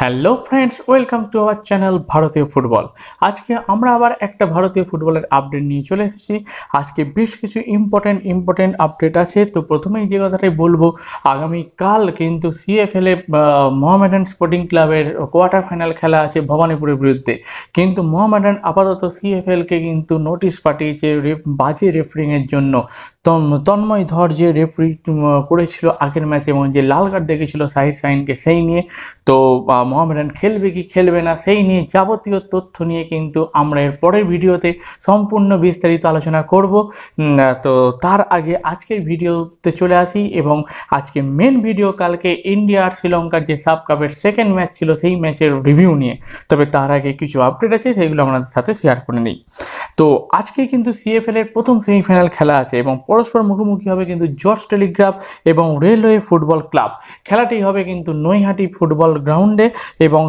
hello friends welcome to our channel ভারতীয় football আজকে আমরা আবার একটা ভারতীয় ফুটবলের আপডেট নিয়ে চলে এসেছি আজকে বেশ কিছু ইম্পর্টেন্ট ইম্পর্টেন্ট আপডেট আছে তো প্রথমেই যে কথাটাই বলবো আগামীকাল কিন্তু এ মোহামেডান স্পোর্টিং ক্লাবের কোয়ার্টার ফাইনাল খেলা আছে ভবানীপুরের বিরুদ্ধে কিন্তু মোহামেডান আপাতত সিএফএলকে কিন্তু নোটিশ পাঠিয়েছে বাজে রেফারিংয়ের জন্য তন্ময় ধর যে রেফারি করেছিল আগের ম্যাচে এবং যে লাল কার্ড দেখেছিল সাহির সাইনকে সেই নিয়ে তো মহামেডান খেলবে কি খেলবে না সেই নিয়ে যাবতীয় তথ্য নিয়ে কিন্তু আমরা এর পরের ভিডিওতে সম্পূর্ণ বিস্তারিত আলোচনা করব তো তার আগে আজকের ভিডিওতে চলে আসি এবং আজকে মেন ভিডিও কালকে ইন্ডিয়া আর শ্রীলঙ্কার যে সাব কাপের সেকেন্ড ম্যাচ ছিল সেই ম্যাচের রিভিউ নিয়ে তবে তার আগে কিছু আপডেট আছে সেগুলো আপনাদের সাথে শেয়ার করে নিই তো আজকে কিন্তু সিএফএলের প্রথম সেমিফাইনাল খেলা আছে এবং পরস্পর মুখোমুখি হবে কিন্তু জর্জ টেলিগ্রাফ এবং রেলওয়ে ফুটবল ক্লাব খেলাটি হবে কিন্তু নৈহাটি ফুটবল গ্রাউন্ডে এবং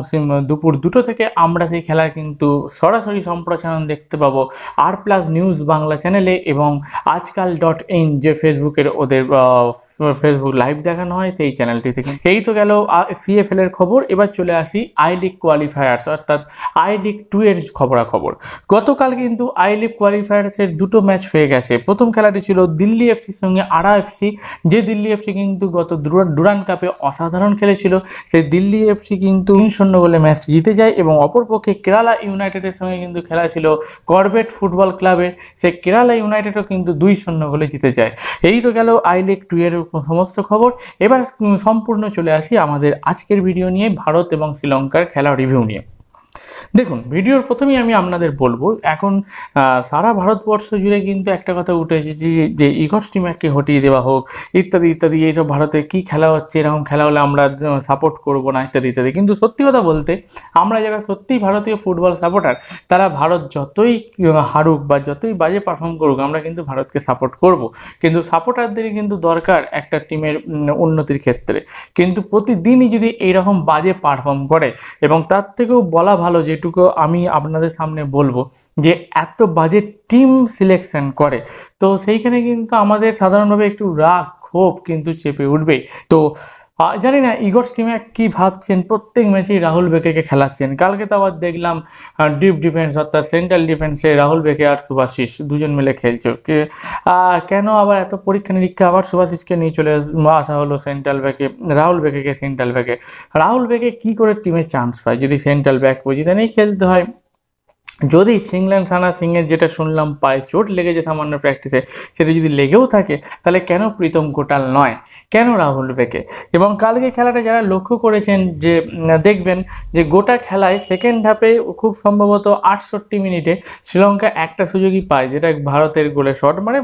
দুপুর দুটো থেকে আমরা সেই খেলার কিন্তু সরাসরি সম্প্রচারণ দেখতে পাবো আর প্লাস নিউজ বাংলা চ্যানেলে এবং আজকাল ডট ইন যে ফেসবুকের ওদের ফেসবুক লাইভ দেখানো হয় সেই চ্যানেলটি থেকে এই তো গেল সিএফএল এর খবর এবার চলে আসি আই লিগ কোয়ালিফায়ার্স অর্থাৎ আই লিগ টু এর খবরাখবর গতকাল কিন্তু আই লিগ কোয়ালিফায়ার্সের দুটো ম্যাচ হয়ে গেছে প্রথম খেলাটি ছিল দিল্লি এফসির সঙ্গে আড়া এফসি যে দিল্লি এফসি কিন্তু গত ডুরান কাপে অসাধারণ খেলেছিল সেই দিল্লি এফসি কিন্তু তিন শূন্য গোলে ম্যাচটি জিতে যায় এবং অপরপক্ষে কেরালা ইউনাইটেডের সঙ্গে কিন্তু খেলা ছিল করবেট ফুটবল ক্লাবের সেই কেরালা ইউনাইটেডও কিন্তু দুই শূন্য গোলে জিতে যায় এই তো গেল আই লিগ টু এর সমস্ত খবর এবার সম্পূর্ণ চলে আসি আমাদের আজকের ভিডিও নিয়ে ভারত এবং শ্রীলঙ্কার খেলা রিভিউ নিয়ে দেখুন ভিডিওর প্রথমেই আমি আপনাদের বলবো এখন সারা ভারতবর্ষ জুড়ে কিন্তু একটা কথা উঠে এসেছে যে টিম স্টিমারকে হটিয়ে দেওয়া হোক ইত্যাদি ইত্যাদি এইসব ভারতে কি খেলা হচ্ছে এরকম খেলা হলে আমরা সাপোর্ট করব না ইত্যাদি ইত্যাদি কিন্তু সত্যি কথা বলতে আমরা যারা সত্যি ভারতীয় ফুটবল সাপোর্টার তারা ভারত যতই হারুক বা যতই বাজে পারফর্ম করুক আমরা কিন্তু ভারতকে সাপোর্ট করব কিন্তু সাপোর্টারদেরই কিন্তু দরকার একটা টিমের উন্নতির ক্ষেত্রে কিন্তু প্রতিদিনই যদি এইরকম বাজে পারফর্ম করে এবং তার থেকেও বলা ভালো যেটুকু আমি আপনাদের সামনে বলবো যে এত বাজে টিম সিলেকশন করে তো সেইখানে কিন্তু আমাদের সাধারণভাবে একটু রাগ ক্ষোভ কিন্তু চেপে উঠবে তো জানি না ইগর টিমে কি ভাবছেন প্রত্যেক ম্যাচেই রাহুল বেকেকে খেলাচ্ছেন কালকে তো আবার দেখলাম ডিপ ডিফেন্স অর্থাৎ সেন্ট্রাল ডিফেন্সে রাহুল বেকে আর সুভাশিস দুজন মিলে খেলছে কে কেন আবার এত পরীক্ষা নিরীক্ষা আবার সুভাশিসকে নিয়ে চলে আসা হলো সেন্ট্রাল ব্যাকে রাহুল বেকেকে সেন্ট্রাল ব্যাকে রাহুল বেকে কি করে টিমে চান্স পায় যদি সেন্ট্রাল ব্যাক পজিশনেই খেলতে হয় যদি সিংল্যান্ড সানা সিংয়ের যেটা শুনলাম পায়ে চোট লেগেছে সামান্য প্র্যাকটিসে সেটা যদি লেগেও থাকে তাহলে কেন প্রীতম কোটাল নয় কেন রাহুল বেকে এবং কালকে খেলাটা যারা লক্ষ্য করেছেন যে দেখবেন যে গোটা খেলায় সেকেন্ড হাফে খুব সম্ভবত আটষট্টি মিনিটে শ্রীলঙ্কা একটা সুযোগই পায় যেটা ভারতের গোলে শট মানে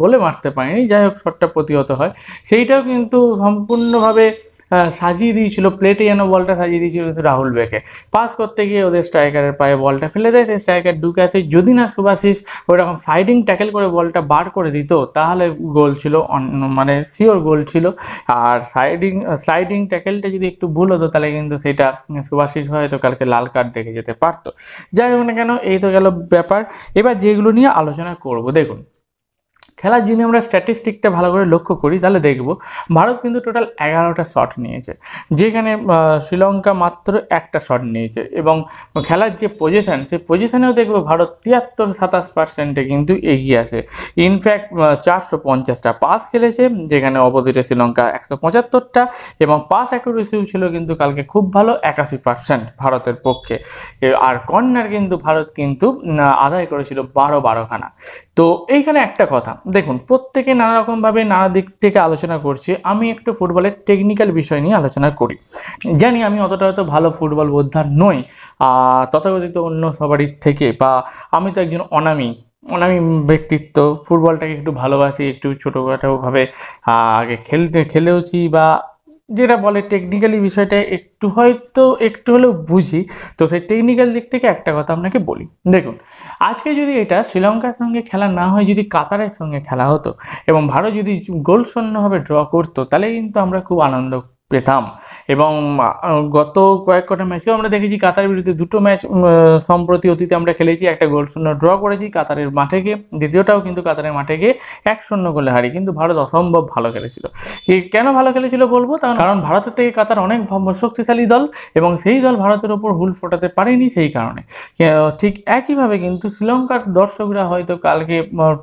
গোলে মারতে পারেনি যাই হোক শটটা প্রতিহত হয় সেইটাও কিন্তু সম্পূর্ণভাবে হ্যাঁ, সাজিয়ে দিয়েছিল প্লেটে যেন বলটা সাজিয়ে দিয়েছিল কিন্তু রাহুল বেকে পাস করতে গিয়ে ওদের স্ট্রাইকারের পায়ে বলটা ফেলে দেয় সেই স্ট্রাইকার ডুকাতে যদি না সুভাশিস ওইরকম সাইডিং ট্যাকেল করে বলটা বার করে দিত তাহলে গোল ছিল মানে শিওর গোল ছিল আর সাইডিং স্লাইডিং ট্যাকেলটা যদি একটু ভুল হতো তাহলে কিন্তু সেটা সুভাশিস হয়তো কালকে লাল কার্ড দেখে যেতে পারতো যাই হোক না কেন এই তো গেল ব্যাপার এবার যেগুলো নিয়ে আলোচনা করব দেখুন খেলার যদি আমরা স্ট্যাটিস্টিকটা ভালো করে লক্ষ্য করি তাহলে দেখব ভারত কিন্তু টোটাল এগারোটা শট নিয়েছে যেখানে শ্রীলঙ্কা মাত্র একটা শট নিয়েছে এবং খেলার যে পজিশান সেই পজিশানেও দেখবো ভারত তিয়াত্তর সাতাশ পার্সেন্টে কিন্তু এগিয়ে আছে ইনফ্যাক্ট চারশো পঞ্চাশটা পাস খেলেছে যেখানে অপোজিটে শ্রীলঙ্কা একশো পঁচাত্তরটা এবং পাস অ্যাকুরেসিও ছিল কিন্তু কালকে খুব ভালো একাশি পার্সেন্ট ভারতের পক্ষে আর কর্নার কিন্তু ভারত কিন্তু আদায় করেছিল বারো বারোখানা তো এইখানে একটা কথা দেখুন প্রত্যেকে নানা রকমভাবে নানা দিক থেকে আলোচনা করছি আমি একটু ফুটবলের টেকনিক্যাল বিষয় নিয়ে আলোচনা করি জানি আমি অতটা হয়তো ভালো ফুটবল বোদ্ধার নই তথাকথিত অন্য সবারই থেকে বা আমি তো একজন অনামী অনামি ব্যক্তিত্ব ফুটবলটাকে একটু ভালোবাসি একটু ছোটোখাটোভাবে আগে খেলতে খেলেওছি বা যেটা বলে টেকনিক্যালি বিষয়টা একটু হয়তো একটু হলেও বুঝি তো সেই টেকনিক্যাল দিক থেকে একটা কথা আপনাকে বলি দেখুন আজকে যদি এটা শ্রীলঙ্কার সঙ্গে খেলা না হয় যদি কাতারের সঙ্গে খেলা হতো এবং ভারত যদি গোল শূন্যভাবে ড্র করতো তাহলে কিন্তু আমরা খুব আনন্দ পেতাম এবং গত কয়েক কটা ম্যাচেও আমরা দেখেছি কাতারের বিরুদ্ধে দুটো ম্যাচ সম্প্রতি অতীতে আমরা খেলেছি একটা গোল শূন্য ড্র করেছি কাতারের মাঠে গিয়ে দ্বিতীয়টাও কিন্তু কাতারের মাঠে গিয়ে এক শূন্য গোলে হারি কিন্তু ভারত অসম্ভব ভালো খেলেছিল কেন ভালো খেলেছিল বলবো তার কারণ ভারতের থেকে কাতার অনেক শক্তিশালী দল এবং সেই দল ভারতের ওপর হুল ফোটাতে পারেনি সেই কারণে ঠিক একইভাবে কিন্তু শ্রীলঙ্কার দর্শকরা হয়তো কালকে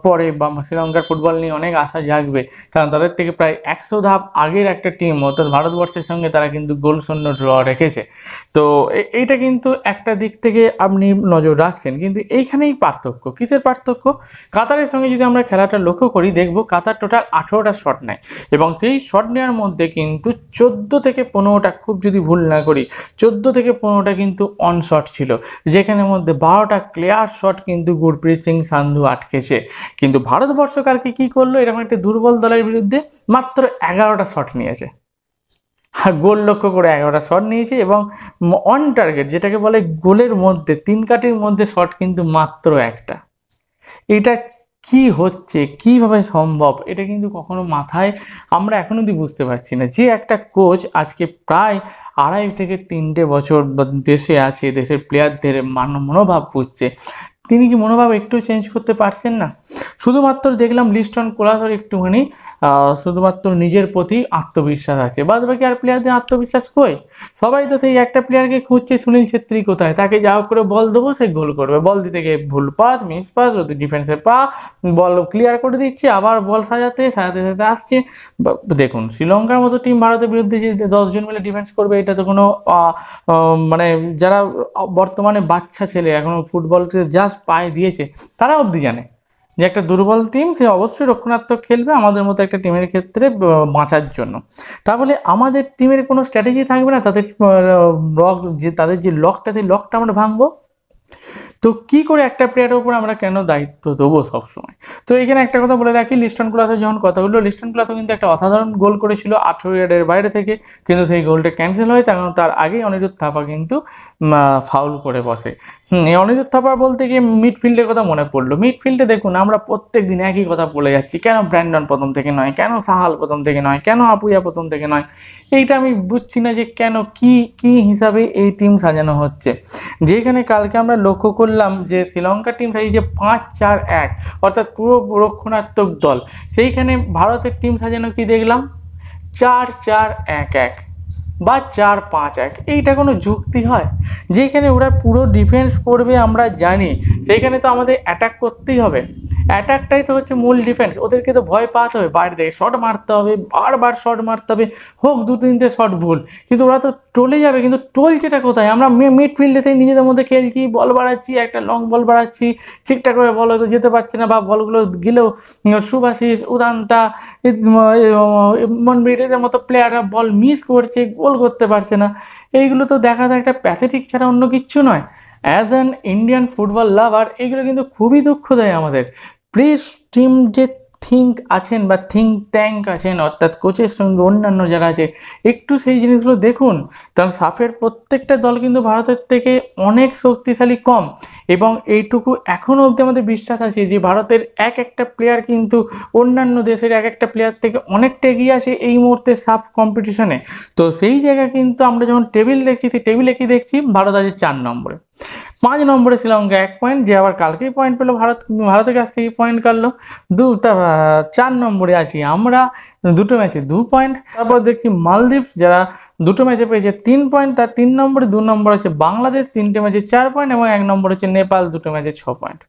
পরে বা শ্রীলঙ্কার ফুটবল নিয়ে অনেক আশা জাগবে কারণ তাদের থেকে প্রায় একশো ধাপ আগের একটা টিম অর্থাৎ ভারত ভারতবর্ষের সঙ্গে তারা কিন্তু গোল শূন্য ড্র রেখেছে তো এইটা কিন্তু একটা দিক থেকে আপনি নজর রাখছেন কিন্তু এইখানেই পার্থক্য কিসের পার্থক্য কাতারের সঙ্গে যদি আমরা খেলাটা লক্ষ্য করি দেখব কাতার টোটাল আঠেরোটা শট নেয় এবং সেই শট নেওয়ার মধ্যে কিন্তু চোদ্দো থেকে পনেরোটা খুব যদি ভুল না করি চোদ্দো থেকে পনেরোটা কিন্তু অন শট ছিল যেখানের মধ্যে বারোটা ক্লিয়ার শট কিন্তু গুরপ্রীত সিং সান্ধু আটকেছে কিন্তু ভারতবর্ষ কালকে কি করলো এরকম একটা দুর্বল দলের বিরুদ্ধে মাত্র এগারোটা শট নিয়েছে আর হ্যাঁ, গোল লক্ষ্য করে এগারোটা শট নিয়েছে এবং অন টার্গেট যেটাকে বলে গোলের মধ্যে তিন কাটির মধ্যে শট কিন্তু মাত্র একটা এটা কি হচ্ছে কিভাবে সম্ভব এটা কিন্তু কখনো মাথায় আমরা এখন অবধি বুঝতে পারছি না যে একটা কোচ আজকে প্রায় আড়াই থেকে তিনটে বছর দেশে আছে দেশের প্লেয়ারদের মান মনোভাব বুঝছে তিনি কি মনোভাব একটু চেঞ্জ করতে পারছেন না শুধুমাত্র দেখলাম লিস্টন কোলাসর একটুখানি শুধুমাত্র নিজের প্রতি আত্মবিশ্বাস আছে বাদ বাকি আর প্লেয়ারদের আত্মবিশ্বাস কই সবাই তো সেই একটা প্লেয়ারকে খুঁজছে সুনীল ছেত্রী কোথায় তাকে যা করে বল দেবো সে গোল করবে বল দিতে গিয়ে ভুল পাস মিস পাস ওদের ডিফেন্সে পা বল ক্লিয়ার করে দিচ্ছে আবার বল সাজাতে সাজাতে সাজাতে আসছে দেখুন শ্রীলঙ্কার মতো টিম ভারতের বিরুদ্ধে যে দশজন মিলে ডিফেন্স করবে এটা তো কোনো মানে যারা বর্তমানে বাচ্চা ছেলে এখনও ফুটবলকে জাস্ট পায়ে দিয়েছে তারা অবধি জানে যে একটা দুর্বল টিম সে অবশ্যই রক্ষণাত্মক খেলবে আমাদের মতো একটা টিমের ক্ষেত্রে বাঁচার জন্য তাহলে আমাদের টিমের কোনো স্ট্র্যাটেজি থাকবে না তাদের লক যে তাদের যে লকটা সেই লকটা আমরা ভাঙবো তো কি করে একটা প্লেয়ারের উপর আমরা কেন দায়িত্ব দেবো সবসময় তো এখানে একটা কথা বলে রাখি লিস্টন ক্লাসে যখন কথা হলো লিস্টন ক্লাসও কিন্তু একটা অসাধারণ গোল করেছিল আঠেরো ইয়ার্ডের বাইরে থেকে কিন্তু সেই গোলটা ক্যান্সেল হয় কারণ তার আগেই অনিরুদ্ধ থাপা কিন্তু ফাউল করে বসে এই অনিরুদ্ধ থাপা বলতে গিয়ে মিডফিল্ডের কথা মনে পড়লো মিডফিল্ডে দেখুন আমরা প্রত্যেক দিন একই কথা বলে যাচ্ছি কেন ব্র্যান্ডন প্রথম থেকে নয় কেন সাহাল প্রথম থেকে নয় কেন আপুয়া প্রথম থেকে নয় এইটা আমি বুঝছি না যে কেন কি কি হিসাবে এই টিম সাজানো হচ্ছে যেখানে কালকে আমরা লক্ষ্য করি বললাম যে শ্রীলঙ্কা টিম সাজিয়ে যে পাঁচ চার এক অর্থাৎ পুরো রক্ষণাত্মক দল সেইখানে ভারতের টিম সাজানো কি দেখলাম চার চার এক এক বা চার পাঁচ এক এইটা কোনো যুক্তি হয় যেখানে ওরা পুরো ডিফেন্স করবে আমরা জানি সেইখানে তো আমাদের অ্যাটাক করতেই হবে অ্যাটাকটাই তো হচ্ছে মূল ডিফেন্স ওদেরকে তো ভয় পাতে হবে বাইরে থেকে শট মারতে হবে বারবার শট মারতে হবে হোক দু তিনটে শট ভুল কিন্তু ওরা তো টলে যাবে কিন্তু টল যেটা কোথায় আমরা মিডফিল্ডেতেই নিজেদের মধ্যে খেলছি বল বাড়াচ্ছি একটা লং বল বাড়াচ্ছি ঠিকঠাক করে বল হয়তো যেতে পারছে না বা বলগুলো গেলেও সুভাশিস উদান্তা মনবির এদের মতো প্লেয়াররা বল মিস করছে গোল গোল করতে পারছে না এইগুলো তো দেখা যায় একটা প্যাথেটিক ছাড়া অন্য কিচ্ছু নয় as an Indian football lover এইগুলো কিন্তু খুবই দুঃখ দেয় আমাদের প্লিজ টিম যে থিঙ্ক আছেন বা থিঙ্ক ট্যাঙ্ক আছেন অর্থাৎ কোচের সঙ্গে অন্যান্য যারা আছে একটু সেই জিনিসগুলো দেখুন কারণ সাফের প্রত্যেকটা দল কিন্তু ভারতের থেকে অনেক শক্তিশালী কম এবং এইটুকু এখনও অবধি আমাদের বিশ্বাস আছে যে ভারতের এক একটা প্লেয়ার কিন্তু অন্যান্য দেশের এক একটা প্লেয়ার থেকে অনেকটা এগিয়ে আছে এই মুহূর্তে সাফ কম্পিটিশনে তো সেই জায়গায় কিন্তু আমরা যখন টেবিল দেখছি সেই টেবিলে কি দেখছি ভারত আছে চার নম্বরে পাঁচ নম্বরে শ্রীলঙ্কা এক পয়েন্ট যে আবার কালকেই পয়েন্ট পেলো ভারত ভারতের কাছ থেকে পয়েন্ট কাটলো দু তা চার নম্বরে আছি আমরা দুটো ম্যাচে দু পয়েন্ট তারপর দেখছি মালদ্বীপ যারা দুটো ম্যাচে পেয়েছে তিন পয়েন্ট তার তিন নম্বরে দু নম্বর আছে বাংলাদেশ তিনটে ম্যাচে চার পয়েন্ট এবং এক নম্বর হচ্ছে নেপাল দুটো ম্যাচে ছ পয়েন্ট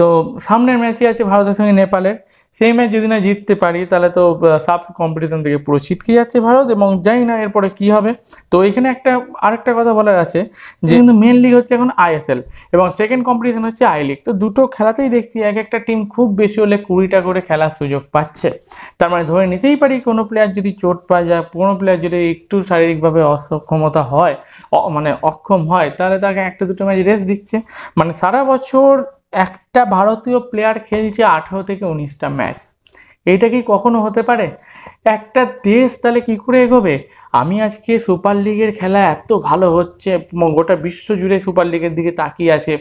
তো সামনের ম্যাচই আছে ভারতের সঙ্গে নেপালের সেই ম্যাচ যদি না জিততে পারি তাহলে তো সাব কম্পিটিশন থেকে পুরো ছিটকে যাচ্ছে ভারত এবং যাই না এরপরে কি হবে তো এখানে একটা আরেকটা কথা বলার আছে যে কিন্তু মেন লিগ হচ্ছে এখন আইএসএল এবং সেকেন্ড কম্পিটিশন হচ্ছে আই লিগ তো দুটো খেলাতেই দেখছি এক একটা টিম খুব বেশি হলে কুড়িটা করে খেলার সুযোগ পাচ্ছে তার মানে ধরে নিতেই পারি কোনো প্লেয়ার যদি চোট পায় যা কোনো প্লেয়ার যদি একটু শারীরিকভাবে অসক্ষমতা হয় মানে অক্ষম হয় তাহলে তাকে একটা দুটো ম্যাচ রেস্ট দিচ্ছে মানে সারা বছর একটা ভারতীয় প্লেয়ার খেলছে আঠেরো থেকে উনিশটা ম্যাচ এটা কি কখনো হতে পারে একটা দেশ তাহলে কি করে এগোবে আমি আজকে সুপার লিগের খেলা এত ভালো হচ্ছে গোটা বিশ্ব জুড়ে সুপার লিগের দিকে তাকিয়ে আছে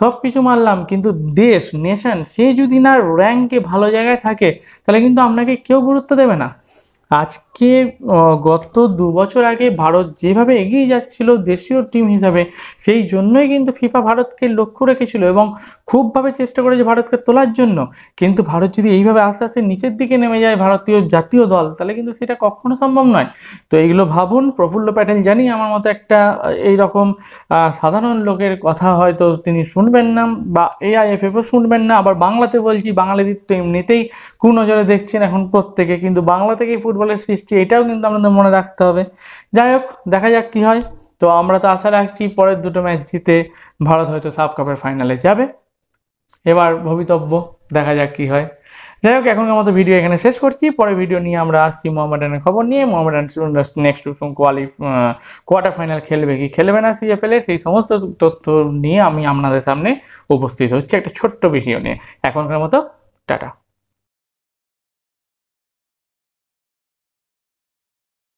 সব কিছু মানলাম কিন্তু দেশ নেশন সে যদি না র্যাঙ্কে ভালো জায়গায় থাকে তাহলে কিন্তু আপনাকে কেউ গুরুত্ব দেবে না আজকে গত দু বছর আগে ভারত যেভাবে এগিয়ে যাচ্ছিল দেশীয় টিম হিসাবে সেই জন্যই কিন্তু ফিফা ভারতকে লক্ষ্য রেখেছিল এবং খুবভাবে চেষ্টা করেছে ভারতকে তোলার জন্য কিন্তু ভারত যদি এইভাবে আস্তে আস্তে নিচের দিকে নেমে যায় ভারতীয় জাতীয় দল তাহলে কিন্তু সেটা কখনো সম্ভব নয় তো এইগুলো ভাবুন প্রফুল্ল প্যাটেল জানি আমার মতো একটা এই রকম সাধারণ লোকের কথা হয়তো তিনি শুনবেন না বা আইএফএফও শুনবেন না আবার বাংলাতে বলছি বাঙালিদের তো এমনিতেই কুনজরে দেখছেন এখন প্রত্যেকে কিন্তু বাংলা থেকেই ফুটবল সকলের সৃষ্টি এটাও কিন্তু আমাদের মনে রাখতে হবে যাই হোক দেখা যাক কী হয় তো আমরা তো আশা রাখছি পরের দুটো ম্যাচ জিতে ভারত হয়তো সাফ কাপের ফাইনালে যাবে এবার ভবিতব্য দেখা যাক কী হয় যাই হোক এখনকার মতো ভিডিও এখানে শেষ করছি পরে ভিডিও নিয়ে আমরা আসছি মোহামেডানের খবর নিয়ে Mohammedan next quali quarter final খেলবে কি খেলবে না সিএফএলে সেই সমস্ত তথ্য নিয়ে আমি আপনাদের সামনে উপস্থিত হচ্ছে একটা ছোট্ট ভিডিও নিয়ে এখনকার মতো টাটা